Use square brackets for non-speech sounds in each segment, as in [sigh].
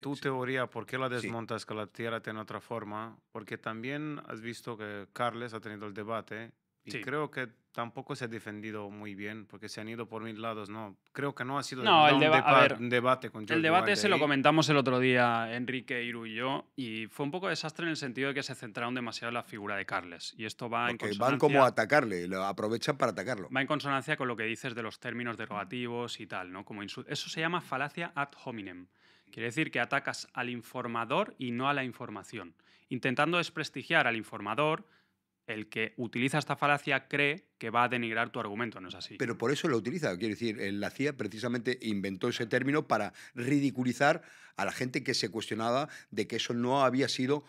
Tu teoría, ¿por qué la desmontas que la Tierra tiene otra forma? Porque también has visto que Carles ha tenido el debate y creo que tampoco se ha defendido muy bien porque se han ido por mil lados. No, creo que no ha sido un, debate con George El debate se lo comentamos el otro día Enrique Iru y yo y fue un poco desastre en el sentido de que se centraron demasiado en la figura de Carles y esto va porque van como a atacarle, lo aprovechan para atacarlo. Va en consonancia con lo que dices de los términos derogativos y tal, ¿no? Como eso se llama falacia ad hominem. Quiere decir que atacas al informador y no a la información, intentando desprestigiar al informador, el que utiliza esta falacia cree que va a denigrar tu argumento, ¿no es así? Pero por eso lo utiliza, quiero decir, eh, la CIA precisamente inventó ese término para ridiculizar a la gente que se cuestionaba de que eso no había sido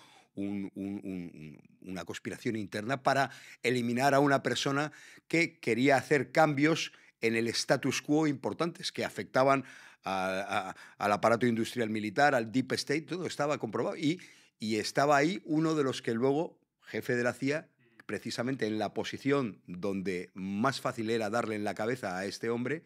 una conspiración interna para eliminar a una persona que quería hacer cambios en el status quo importantes que afectaban al aparato industrial militar, al deep state, todo estaba comprobado. y estaba ahí uno de los que luego, jefe de la CIA, precisamente en la posición donde más fácil era darle en la cabeza a este hombre,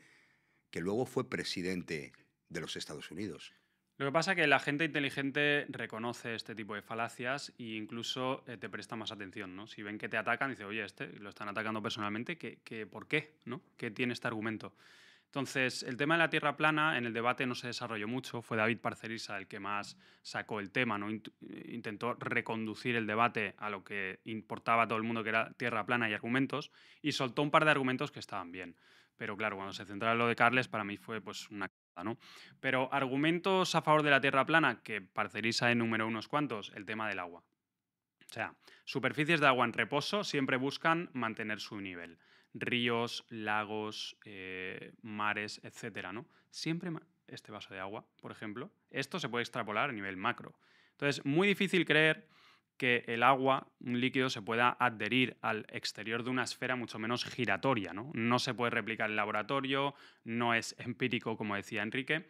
que luego fue presidente de los Estados Unidos. Lo que pasa es que la gente inteligente reconoce este tipo de falacias e incluso eh, te presta más atención, ¿no? Si ven que te atacan, dice, oye, este lo están atacando personalmente, ¿qué, por qué? ¿no? ¿Qué tiene este argumento? Entonces, el tema de la Tierra plana en el debate no se desarrolló mucho, fue David Parcerisa el que más sacó el tema, ¿no? intentó reconducir el debate a lo que importaba a todo el mundo, que era Tierra plana y argumentos, y soltó un par de argumentos que estaban bien. Pero claro, cuando se centraba en lo de Carles, para mí fue pues, una ¿no? Pero argumentos a favor de la Tierra plana, que en número unos cuantos, el tema del agua. O sea, superficies de agua en reposo siempre buscan mantener su nivel. Ríos, lagos, eh, mares, etcétera, ¿no? Siempre este vaso de agua, por ejemplo, esto se puede extrapolar a nivel macro. Entonces, muy difícil creer que el agua, un líquido, se pueda adherir al exterior de una esfera mucho menos giratoria. No, se puede replicar en laboratorio, no es empírico, como decía Enrique,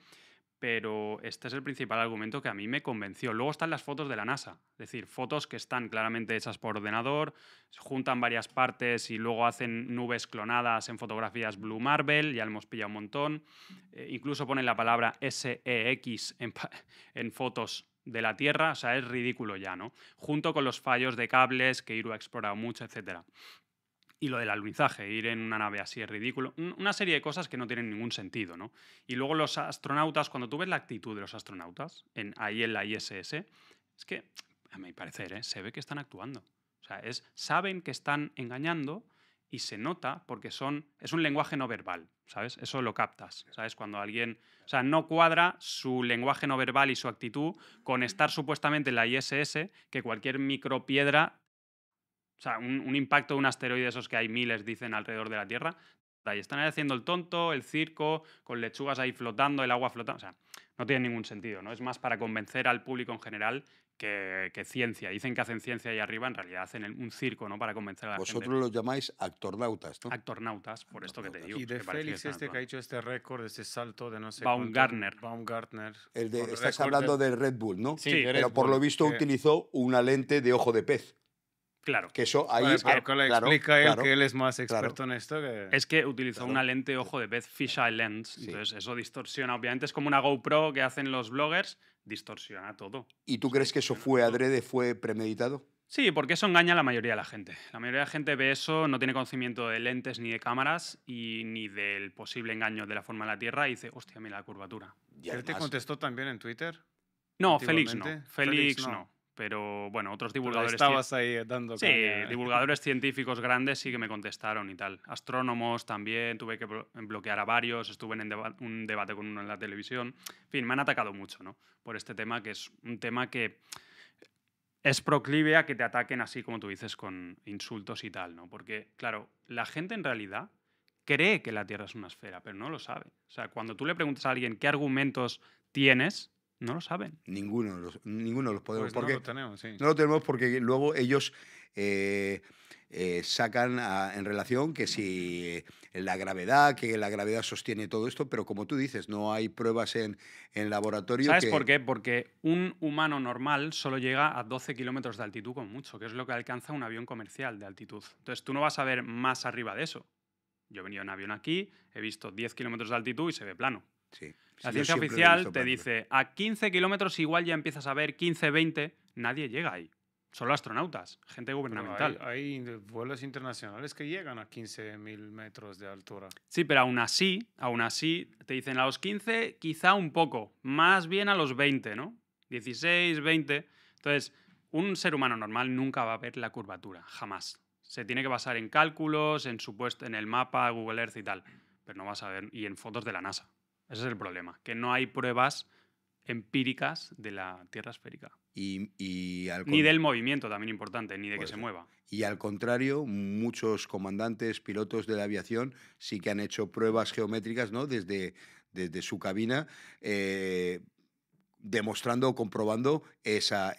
pero este es el principal argumento que a mí me convenció. Luego están las fotos de la NASA, es decir, fotos que están claramente hechas por ordenador, juntan varias partes y luego hacen nubes clonadas en fotografías Blue Marvel, ya lo hemos pillado un montón. Eh, incluso ponen la palabra SEX en, [laughs] en fotos de la Tierra, o sea, es ridículo ya, ¿no? Junto con los fallos de cables que Iru ha explorado mucho, etc. Y lo del alunizaje, ir en una nave así es ridículo. Una serie de cosas que no tienen ningún sentido, ¿no? Y luego los astronautas, cuando tú ves la actitud de los astronautas en, ahí en la ISS, es que, a mi parecer, ¿eh? se ve que están actuando. O sea, es, saben que están engañando, y se nota porque son, es un lenguaje no verbal, ¿sabes? Eso lo captas, ¿sabes? Cuando alguien, o sea, no cuadra su lenguaje no verbal y su actitud con estar supuestamente en la ISS, que cualquier micropiedra, o sea, un, un impacto de un asteroide, esos que hay miles, dicen, alrededor de la Tierra, y están ahí haciendo el tonto, el circo, con lechugas ahí flotando, el agua flotando. O sea, no tiene ningún sentido, ¿no? Es más para convencer al público en general que, ciencia. Dicen que hacen ciencia ahí arriba, en realidad hacen un circo, ¿no? Para convencer a la Vosotros gente. Vosotros los llamáis actornautas, ¿no? Actornautas, por esto que te digo. Y de Félix, este que ha hecho este récord, este salto de no sé Baumgartner. Baumgartner. estás hablando del Red Bull, ¿no? Sí, pero por lo visto utilizó una lente de ojo de pez. Claro. Que eso ahí. Pues, claro, explica él que él es más experto en esto Es que utilizó una lente ojo de Beth Fisheye Lens. Entonces, eso distorsiona. Obviamente, es como una GoPro que hacen los bloggers, distorsiona todo. ¿Y tú crees que eso fue adrede, fue premeditado? Sí, porque eso engaña a la mayoría de la gente. La mayoría de la gente ve eso, no tiene conocimiento de lentes ni de cámaras y ni del posible engaño de la forma de la Tierra y dice, hostia, mira la curvatura. ¿Y ¿Él te contestó también en Twitter? No, Félix no. Félix, no pero bueno, otros divulgadores... estabas ahí dando... Sí, [laughs] divulgadores científicos grandes sí que me contestaron y tal. Astrónomos también, tuve que bloquear a varios, estuve en un debate con uno en la televisión. En fin, me han atacado mucho, ¿no? Por este tema, que es un tema que es proclive a que te ataquen así como tú dices, con insultos y tal, ¿no? Porque, claro, la gente en realidad cree que la Tierra es una esfera, pero no lo sabe. O sea, cuando tú le preguntas a alguien qué argumentos tienes, no lo saben. Ninguno, los, ninguno los podemos. Pues porque no lo tenemos, sí. No lo tenemos porque luego ellos eh, eh, sacan en relación que si eh, la gravedad, que la gravedad sostiene todo esto, pero como tú dices, no hay pruebas en, en laboratorio. ¿Sabes por qué? Porque un humano normal solo llega a 12 kilómetros de altitud con mucho, que es lo que alcanza un avión comercial de altitud. Entonces tú no vas a ver más arriba de eso. Yo he venido en avión aquí, he visto 10 kilómetros de altitud y se ve plano. Sí. La ciencia oficial te dice, a 15 kilómetros igual ya empiezas a ver 15, 20, nadie llega ahí. Solo astronautas, gente gubernamental. hay, vuelos internacionales que llegan a 15.000 metros de altura. Sí, pero aún así, aún así, te dicen a los 15 quizá un poco, más bien a los 20, ¿no? 16, 20. Entonces, un ser humano normal nunca va a ver la curvatura, jamás. Se tiene que basar en cálculos, en, supuesto, en el mapa, Google Earth y tal, pero no vas a ver, y en fotos de la NASA. Ese es el problema, que no hay pruebas empíricas de la Tierra esférica. ni del movimiento, también importante, ni de que se mueva. Y al contrario, muchos comandantes, pilotos de la aviación sí que han hecho pruebas geométricas ¿no? desde, desde su cabina. Eh, demostrando o comprobando esa,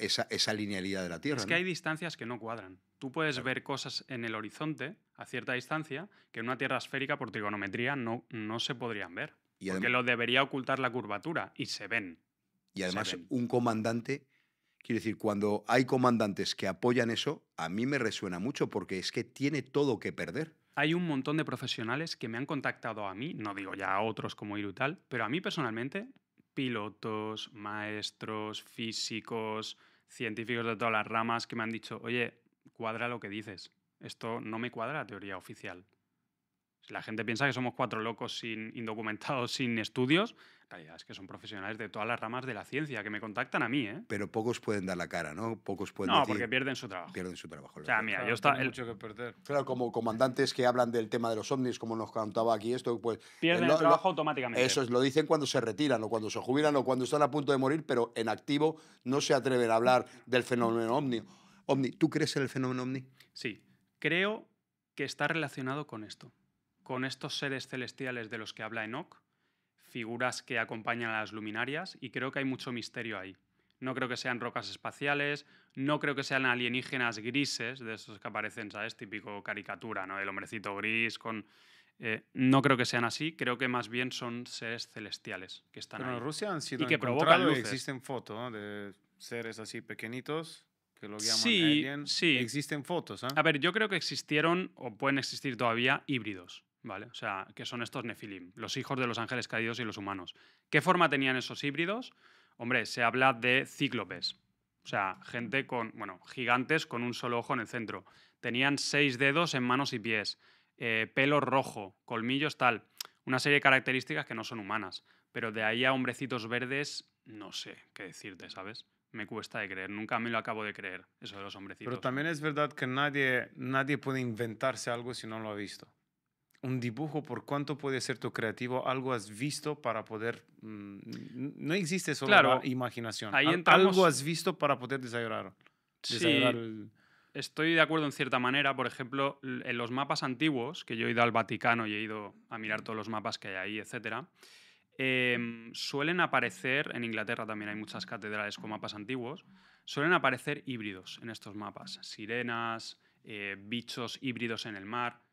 linealidad de la Tierra. Es que hay distancias que no cuadran. Tú puedes ver cosas en el horizonte a cierta distancia que en una Tierra esférica por trigonometría no, no se podrían ver porque lo debería ocultar la curvatura y se ven. Y además un comandante, quiero decir, cuando hay comandantes que apoyan eso, a mí me resuena mucho porque es que tiene todo que perder. Hay un montón de profesionales que me han contactado a mí, no digo ya a otros como ir y tal, pero a mí personalmente, pilotos, maestros, físicos, científicos de todas las ramas que me han dicho, oye, cuadra lo que dices. Esto no me cuadra la teoría oficial. La gente piensa que somos cuatro locos sin, indocumentados, sin estudios. es que son profesionales de todas las ramas de la ciencia que me contactan a mí. ¿eh? Pero pocos pueden dar la cara, ¿no? Pocos pueden No, porque pierden su trabajo. Pierden su trabajo. O sea, mira, yo está. mucho que perder. Claro, como comandantes que hablan del tema de los ovnis, como nos contaba aquí esto, pues. Eh, pierden el, trabajo automáticamente. Eso es, lo dicen cuando se retiran o cuando se jubilan o cuando están a punto de morir, pero en activo no se atreven a hablar del fenómeno ovni. ovni ¿Tú crees en el fenómeno ovni? Sí, creo que está relacionado con esto con estos seres celestiales de los que habla Enoch, figuras que acompañan a las luminarias, y creo que hay mucho misterio ahí. No creo que sean rocas espaciales, no creo que sean alienígenas grises, de esos que aparecen, ¿sabes? Típico caricatura, ¿no? El hombrecito gris con... Eh, no creo que sean así, creo que más bien son seres celestiales que están Pero en Rusia han sido y que provocan existen fotos de seres así pequeñitos que lo llaman sí, Sí. Existen fotos, ¿ah? A ver, yo creo que existieron o pueden existir todavía híbridos. ¿vale? O sea, que son estos Nefilim, los hijos de los ángeles caídos y los humanos. ¿Qué forma tenían esos híbridos? Hombre, se habla de cíclopes, o sea, gente con, bueno, gigantes con un solo ojo en el centro. Tenían seis dedos en manos y pies, eh, pelo rojo, colmillos tal, una serie de características que no son humanas, pero de ahí a hombrecitos verdes, no sé qué decirte, ¿sabes? me cuesta de creer. Nunca me lo acabo de creer, eso de los hombrecitos. Pero también es verdad que nadie, nadie puede inventarse algo si no lo ha visto un dibujo, por cuánto puede ser tu creativo, algo has visto para poder... Mm, no existe solo imaginación. algo has visto para poder desarrollar. Estoy de acuerdo en cierta manera. Por ejemplo, en los mapas antiguos, que yo he ido al Vaticano y he ido a mirar todos los mapas que hay ahí, etc., em, suelen aparecer, en Inglaterra también hay muchas catedrales con mapas antiguos, suelen aparecer híbridos en estos mapas. Sirenas, eh, bichos híbridos en el mar.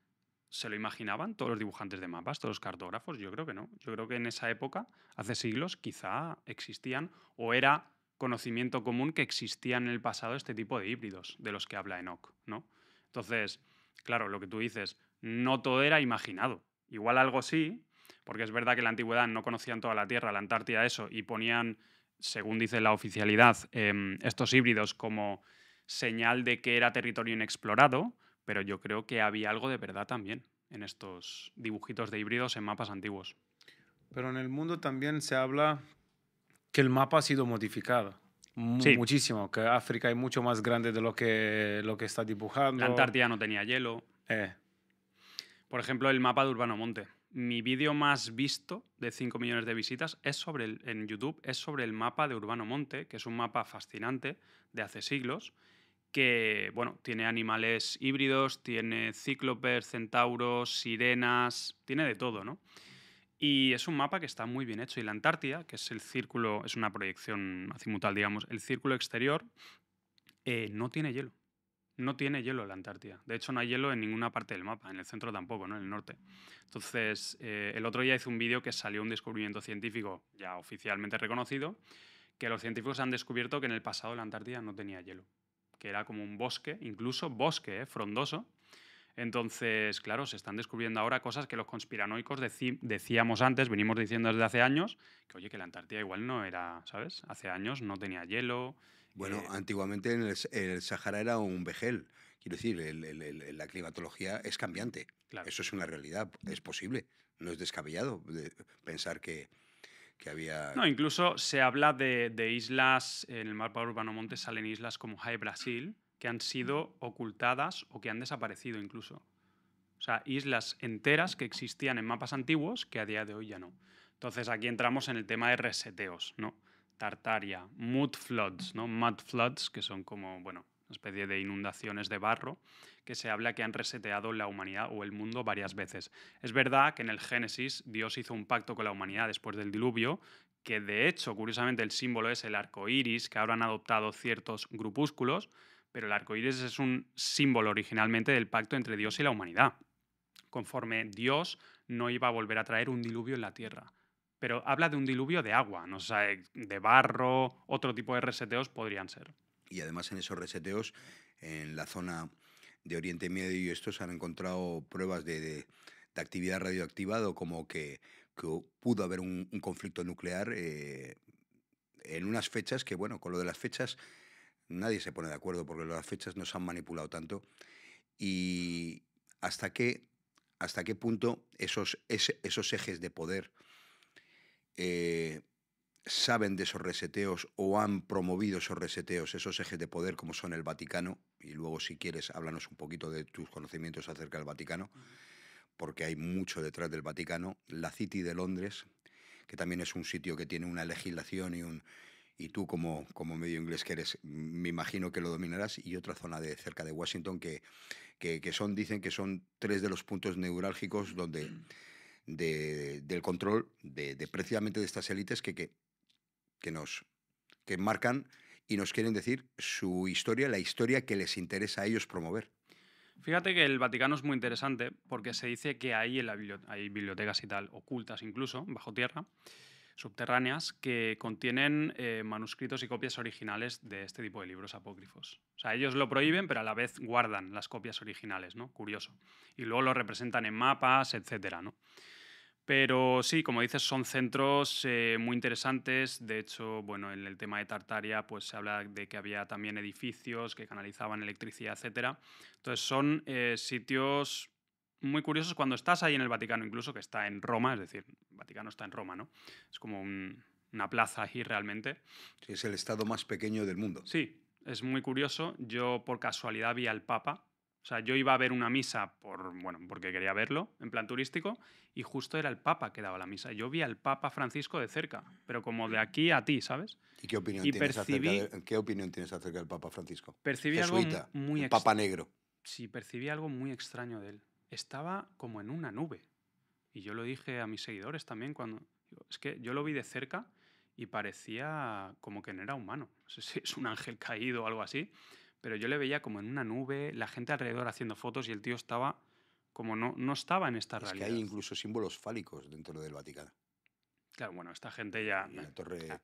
¿Se lo imaginaban todos los dibujantes de mapas, todos los cartógrafos? Yo creo que no. Yo creo que en esa época, hace siglos, quizá existían o era conocimiento común que existían en el pasado este tipo de híbridos de los que habla Enoch, ¿no? Entonces, claro, lo que tú dices, no todo era imaginado. Igual algo sí, porque es verdad que en la antigüedad no conocían toda la Tierra, la Antártida, eso, y ponían, según dice la oficialidad, em, estos híbridos como señal de que era territorio inexplorado, pero yo creo que había algo de verdad también en estos dibujitos de híbridos en mapas antiguos. Pero en el mundo también se habla que el mapa ha sido modificado. Muchísimo, que África es mucho más grande de lo que, lo que está dibujando. La Antártida no tenía hielo. Eh. Por ejemplo, el mapa de Urbano Monte. Mi vídeo más visto de 5 millones de visitas es sobre el, en YouTube es sobre el mapa de Urbano Monte, que es un mapa fascinante de hace siglos que bueno, tiene animales híbridos, tiene cíclopes, centauros, sirenas, tiene de todo, ¿no? Y es un mapa que está muy bien hecho. Y la Antártida, que es el círculo, es una proyección azimutal, digamos, el círculo exterior, eh, no tiene hielo. No tiene hielo la Antártida. De hecho, no hay hielo en ninguna parte del mapa, en el centro tampoco, ¿no? En el norte. Entonces, eh, el otro día hice un vídeo que salió un descubrimiento científico ya oficialmente reconocido, que los científicos han descubierto que en el pasado la Antártida no tenía hielo que era como un bosque, incluso bosque, ¿eh? frondoso. Entonces, claro, se están descubriendo ahora cosas que los conspiranoicos decíamos antes, venimos diciendo desde hace años, que oye, que la Antártida igual no era, ¿sabes? Hace años no tenía hielo. Bueno, eh, antiguamente el, Sahara era un vejel. Quiero decir, la climatología es cambiante. Eso es una realidad, es posible, no es descabellado pensar que, no, incluso se habla de, islas, en el mapa urbano monte salen islas como High Brasil, que han sido ocultadas o que han desaparecido incluso. O sea, islas enteras que existían en mapas antiguos que a día de hoy ya no. Entonces aquí entramos en el tema de reseteos, ¿no? Tartaria, Mud Floods, ¿no? Mud Floods, que son como, bueno, especie de inundaciones de barro, que se habla que han reseteado la humanidad o el mundo varias veces. Es verdad que en el Génesis Dios hizo un pacto con la humanidad después del diluvio, que de hecho, curiosamente, el símbolo es el arco iris, que ahora han adoptado ciertos grupúsculos, pero el arco iris es un símbolo originalmente del pacto entre Dios y la humanidad. Conforme Dios no iba a volver a traer un diluvio en la tierra pero habla de un diluvio de agua, no de barro, otro tipo de reseteos podrían ser. Y además en esos reseteos, en la zona de Oriente Medio y estos han encontrado pruebas de, actividad radioactiva o como que, pudo haber un, conflicto nuclear eh, en unas fechas que, bueno, con lo de las fechas nadie se pone de acuerdo porque las fechas no se han manipulado tanto. Y hasta qué, hasta qué punto esos, esos ejes de poder eh, saben de esos reseteos o han promovido esos reseteos, esos ejes de poder como son el Vaticano, y luego si quieres háblanos un poquito de tus conocimientos acerca del Vaticano, porque hay mucho detrás del Vaticano, la City de Londres, que también es un sitio que tiene una legislación y un... Y tú como, como medio inglés que eres, me imagino que lo dominarás, y otra zona de cerca de Washington que, que, son, dicen que son tres de los puntos neurálgicos donde... Mm. del control de, de, precisamente de estas élites que, que que nos marcan y nos quieren decir su historia, la historia que les interesa a ellos promover. Fíjate que el Vaticano es muy interesante porque se dice que hay bibliotecas y tal, ocultas incluso, bajo tierra, subterráneas, que contienen eh, manuscritos y copias originales de este tipo de libros apócrifos. O sea, ellos lo prohíben, pero a la vez guardan las copias originales, ¿no? Curioso. Y luego lo representan en mapas, etcétera, ¿no? Pero sí, como dices, son centros eh, muy interesantes. De hecho, bueno, en el tema de Tartaria, pues se habla de que había también edificios que canalizaban electricidad, etcétera. Entonces, son eh, sitios muy curiosos cuando estás ahí en el Vaticano, incluso que está en Roma, es decir, el Vaticano está en Roma, ¿no? Es como una plaza aquí realmente. Sí, es el estado más pequeño del mundo. Sí, es muy curioso. Yo por casualidad vi al Papa o sea, yo iba a ver una misa por, bueno, porque quería verlo, en plan turístico, y justo era el Papa que daba la misa. Yo vi al Papa Francisco de cerca, pero como de aquí a ti, ¿sabes? ¿Y qué opinión, tienes, acerca del Papa Francisco? Percibí Jesuita, algo muy extraño. Papa negro. Sí, percibí algo muy extraño de él. Estaba como en una nube. Y yo lo dije a mis seguidores también cuando... Es que yo lo vi de cerca y parecía como que no era humano. [laughs] No sé si es un ángel caído o algo así pero yo le veía como en una nube, la gente alrededor haciendo fotos y el tío estaba como no, no estaba en esta es Que hay incluso símbolos fálicos dentro del Vaticano. Claro, bueno, esta gente ya... la torre...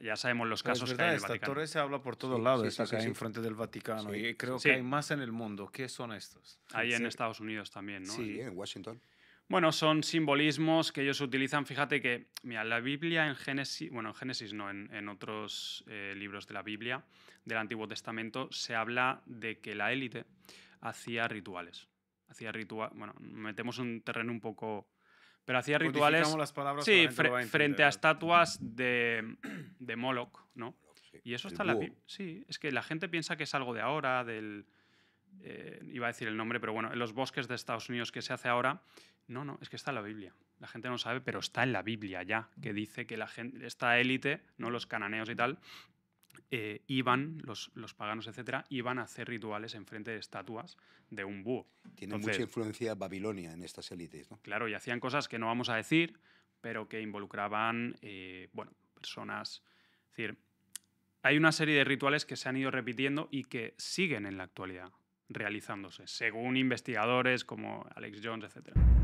Ya, sabemos los casos que hay en el esta torre se habla por todos lados, sí, frente del Vaticano, y creo que hay más en el mundo. ¿Qué son estos? Ahí en Estados Unidos también, ¿no? Sí, en Washington. Bueno, son simbolismos que ellos utilizan. Fíjate que, mira, la Biblia en Génesis, bueno, en Génesis no, en, otros eh, libros de la Biblia, del Antiguo Testamento, se habla de que la élite hacía rituales. Hacía rituales, bueno, metemos un terreno un poco... Pero hacía rituales... sí, frente a estatuas de, de Moloch, ¿no? Y eso está en la Sí, es que la gente piensa que es algo de ahora, del... Eh, iba a decir el nombre, pero bueno, en los bosques de Estados Unidos que se hace ahora, no, no, es que está en la Biblia. La gente no sabe, pero está en la Biblia ya, que dice que la gente, esta élite, ¿no? los cananeos y tal, eh, iban, los, paganos, etcétera, iban a hacer rituales en frente de estatuas de un búho. Tiene mucha influencia Babilonia en estas élites, ¿no? Claro, y hacían cosas que no vamos a decir, pero que involucraban, eh, bueno, personas. Es decir, hay una serie de rituales que se han ido repitiendo y que siguen en la actualidad realizándose, según investigadores como Alex Jones, etcétera.